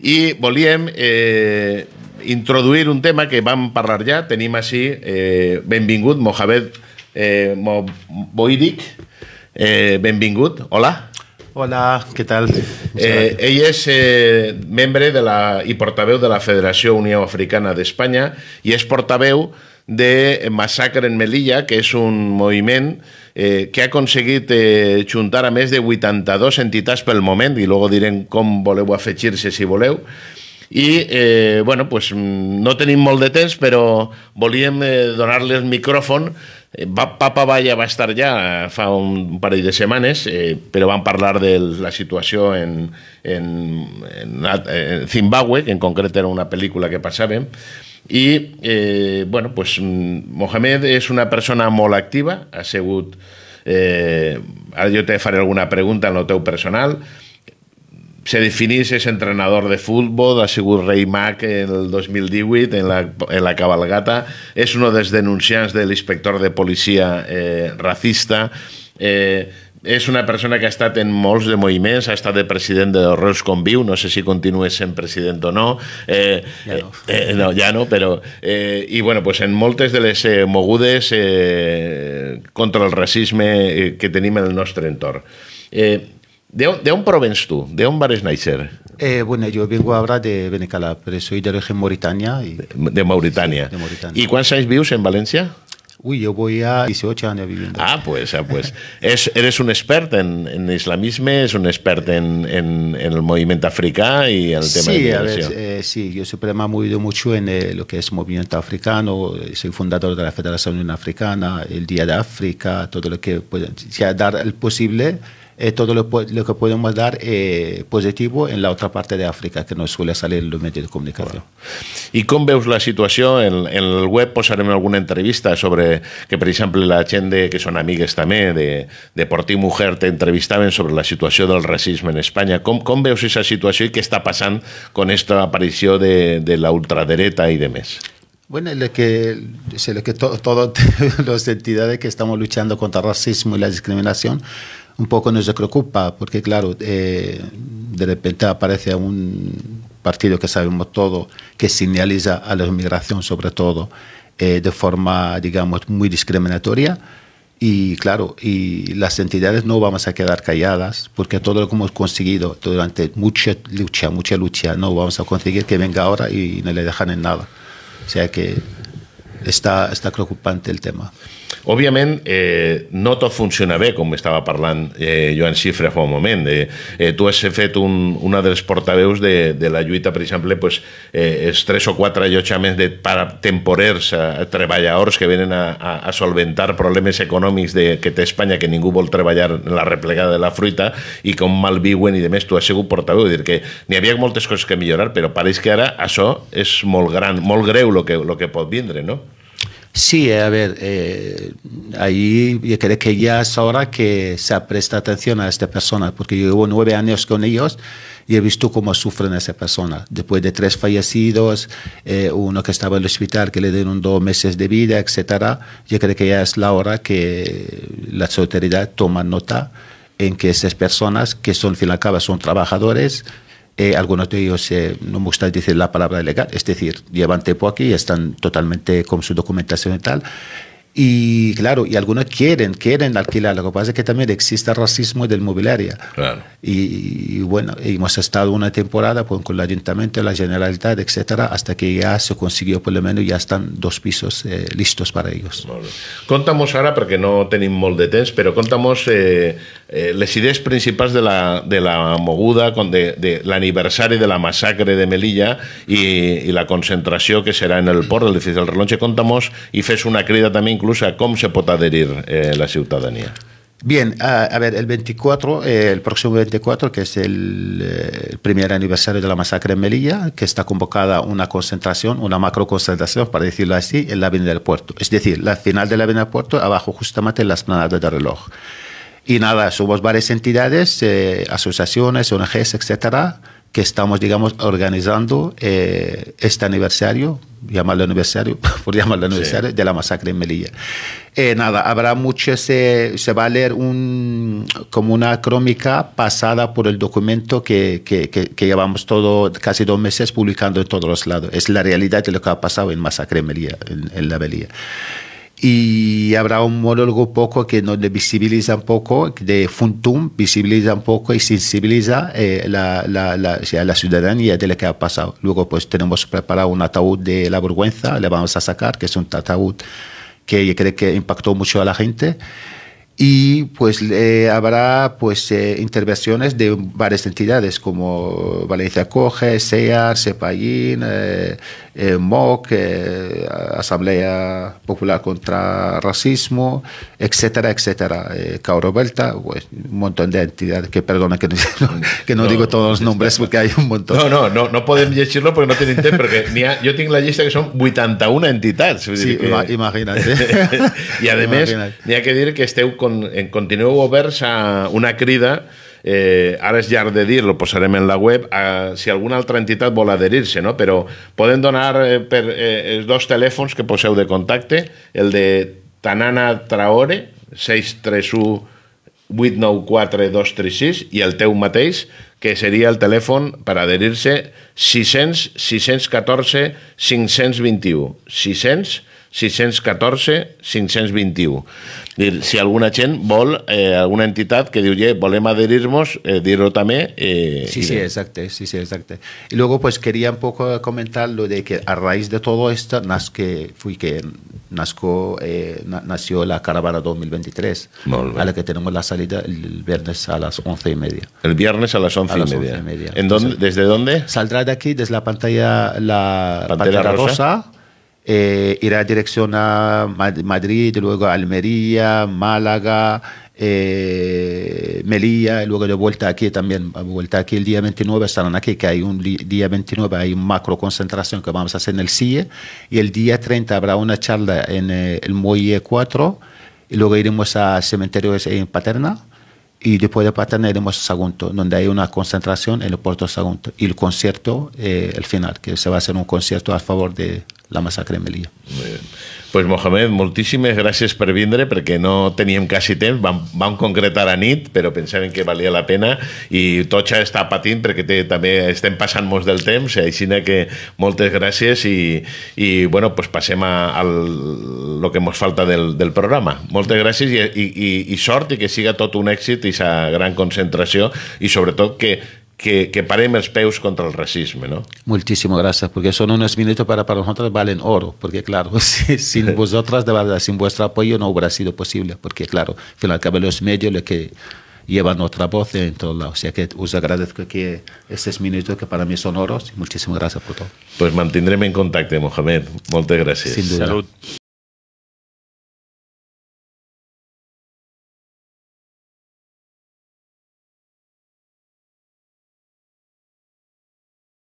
i volíem eh, introduir un tema que vam parlar ja, tenim així eh, benvingut Mohamed eh, Mo Boidic, eh, benvingut, hola. Hola, què tal? Eh, ell és eh, membre de la, i portaveu de la Federació Unió Africana d'Espanya i és portaveu de Massacre en Melilla, que és un moviment eh, que ha aconseguit eh, juntar a més de 82 entitats pel moment, i després direm com voleu afegir-se si voleu, i eh, bueno, pues, mm, no tenim molt de temps però volíem eh, donar-li el micròfon eh, va, Papa Valla va estar ja fa un parell de setmanes eh, però van parlar de la situació en, en, en, en Zimbabue que en concret era una pel·lícula que passàvem i, eh, bueno, pues, mm, Mohamed és una persona molt activa, ha sigut... Eh, ara jo te faré alguna pregunta en el teu personal. Se definís és entrenador de futbol, ha sigut rei mag en el 2018 en la, en la cabalgata, és un dels denunciants de l'inspector de policia eh, racista, eh, és una persona que ha estat en molts de moviments, ha estat de president de Reus Conviu, no sé si continua sent president o no. Eh, ja no. Eh, eh, no, ja no, però... Eh, I, bueno, pues en moltes de les eh, mogudes eh, contra el racisme eh, que tenim en el nostre entorn. Eh, D'on provens tu? D'on vas néixer? Eh, bueno, yo vengo ahora de Benicalap, pero eh, soy de origen Mauritania. Y... De, de Mauritania. Sí, de Mauritania. I quants anys vius en València? Uy, yo voy a 18 años viviendo. Ah, pues, ah, pues. es, eres un experto en, islamismo, es un experto en, el movimiento africano y en el tema sí, de la eh, sí, yo siempre me he movido mucho en eh, lo que es movimiento africano. Eh, soy fundador de la Federación Unión Africana, el Día de África, todo lo que pueda dar el posible eh, todo lo, que podemos dar eh, positivo en la otra parte de África que nos suele salir en los medios de comunicación. ¿Y cómo veos la situación? En, el web posaremos pues, alguna entrevista sobre que, por ejemplo, la Hende que son amigas también de, de Por Mujer te entrevistaban sobre la situación del racismo en España. ¿Cómo, cómo esa situación y qué está pasando con esta aparición de, la ultraderecha y demás? Bueno, es que, lo que todas las entidades que estamos luchando contra el racismo y la discriminación un poco nos preocupa, porque claro, eh, de repente aparece un partido que sabemos todo, que señaliza a la inmigración sobre todo eh, de forma, digamos, muy discriminatoria. Y claro, y las entidades no vamos a quedar calladas, porque todo lo que hemos conseguido durante mucha lucha, mucha lucha, no vamos a conseguir que venga ahora y no le dejan en nada. O sea que está, está preocupante el tema. Òbviament, eh, no tot funciona bé, com estava parlant eh, Joan Xifra fa un moment. Eh, eh, tu has fet un, una dels portaveus de, de la lluita, per exemple, pues, eh, els tres o quatre allotjaments de temporers, a, treballadors que venen a, a, a solventar problemes econòmics de, que té Espanya, que ningú vol treballar en la replegada de la fruita i com mal viuen i de més. Tu has sigut portaveu, dir que n'hi havia moltes coses que millorar, però pareix que ara això és molt gran, molt greu el que, lo que pot vindre, no? Sí, eh, a ver, eh, ahí yo creo que ya es hora que se presta atención a esta persona, porque yo llevo nueve años con ellos y he visto cómo sufren a esa persona. Después de tres fallecidos, eh, uno que estaba en el hospital que le dieron dos meses de vida, etcétera, yo creo que ya es la hora que la autoridades toma nota en que esas personas, que son, al fin y al cabo, son trabajadores, eh, algunos de ellos, eh, no me gusta decir la palabra legal, es decir, llevan tiempo aquí, están totalmente con su documentación y tal, y claro, y algunos quieren, quieren alquilar. Lo que pasa es que también existe racismo del mobiliario. Y, bueno, hemos estado una temporada con, el ayuntamiento, la generalidad, etcétera, hasta que ya se consiguió, por lo menos ya están dos pisos eh, listos para ellos. Contamos ahora, porque no tenemos moldetes de pero contamos eh, eh, principales de la, de la moguda, de, de aniversario de la masacre de Melilla y la concentración que será en el port del edificio del relonche Contamos y fes una crida también lucha cómo se puede adherir eh, la ciudadanía? Bien, a, ver, el 24, eh, el próximo 24, que es eh, el, primer aniversario de la masacre en Melilla, que está convocada una concentración, una macro concentración, para decirlo así, en la avenida del puerto. Es decir, la final de la avenida del puerto, abajo justamente en las planadas de reloj. Y nada, somos varias entidades, asociaciones, ONGs, etcétera, que estamos, digamos, organizando eh, este aniversario, llamarlo aniversario, por llamarlo aniversario, de la masacre en Melilla. Eh, nada, habrá mucho, se, se, va a leer un, como una crónica pasada por el documento que, que, llevamos todo, casi dos meses publicando en todos los lados. Es la realidad de lo que ha pasado en masacre en Melilla, en, en la Melilla y habrá un monólogo poco que nos visibiliza un poco, de Funtum visibiliza un poco y sensibiliza a eh, la, la, ciudadanía de lo que ha pasado. Luego pues tenemos preparado un ataúd de la vergüenza, le vamos a sacar, que es un ataúd que creo que impactó mucho a la gente y pues habrá pues eh, intervenciones de varias entidades como Valencia Coge, SEAR, Cepallín, eh, eh, MOC, Asamblea Popular contra Racismo, etcétera, etcétera, Cauro pues, un montón de entidades, que perdona que no, que no, digo todos los nombres porque hay un montón. No, no, no, no decirlo porque no tienen porque yo tengo la lista que son 81 entidades. Sí, imagínate. y además, ni hay que decir que este con, en, continueu oberts a una crida eh, ara és llarg de dir, lo posarem en la web, a, si alguna altra entitat vol adherir-se, no? però poden donar eh, per, eh, els dos telèfons que poseu de contacte, el de Tanana Traore, 631 894 236 i el teu mateix, que seria el telèfon per adherir-se 600 614 521 600 614 521. si alguna gent vol, eh, alguna entitat que diu, ye, volem adherir-nos, eh, dir-ho també. Eh, sí, sí, exacte, sí, sí, exacte Y luego, pues, quería un poco comentar lo de que a raíz de todo esto, nasque, fui que nasco, eh, nació la caravana 2023, a la que tenemos la salida el viernes a las 11 y media. El viernes a las 11 a y, media. 11 y media. ¿En dónde, ¿Desde dónde? Saldrá de aquí, desde la pantalla, la pantalla rosa, rosa eh, irá dirección a Madrid, luego a Almería, Málaga, eh, Melilla, y luego de vuelta aquí también, vuelta aquí el día 29 estarán aquí, que hay un día 29, hay una macro concentración que vamos a hacer en el CIE, y el día 30 habrá una charla en eh, el Muelle 4, y luego iremos a cementerio en Paterna, y después de Paterna iremos a Sagunto, donde hay una concentración en el puerto de Sagunto, y el concierto, eh, el final, que se va a hacer un concierto a favor de la massacre a Melilla. Pues Mohamed, moltíssimes gràcies per vindre perquè no teníem quasi temps, vam, vam concretar a nit però pensàvem que valia la pena i Totxa està patint perquè té, també estem passant molts del temps, eh, així que moltes gràcies i, i bueno, pues passem a, al lo que ens falta del, del programa. Moltes gràcies i, i, i, i sort i que siga tot un èxit i sa gran concentració i sobretot que que, paremos peus contra el racismo, no? gracias porque porque unos unos minutos para, para nosotros valen oro, porque claro, sin vosotras, de sin vuestro apoyo no hubiera sido posible, porque claro, al final los medios los que llevan otra voz en todos lados. O sea que os agradezco que estos minutos que para mí son oros y muchísimas gracias por todo. Pues mantendremos en contacto, Mohamed. Muchas gracias. Sin duda. Salud.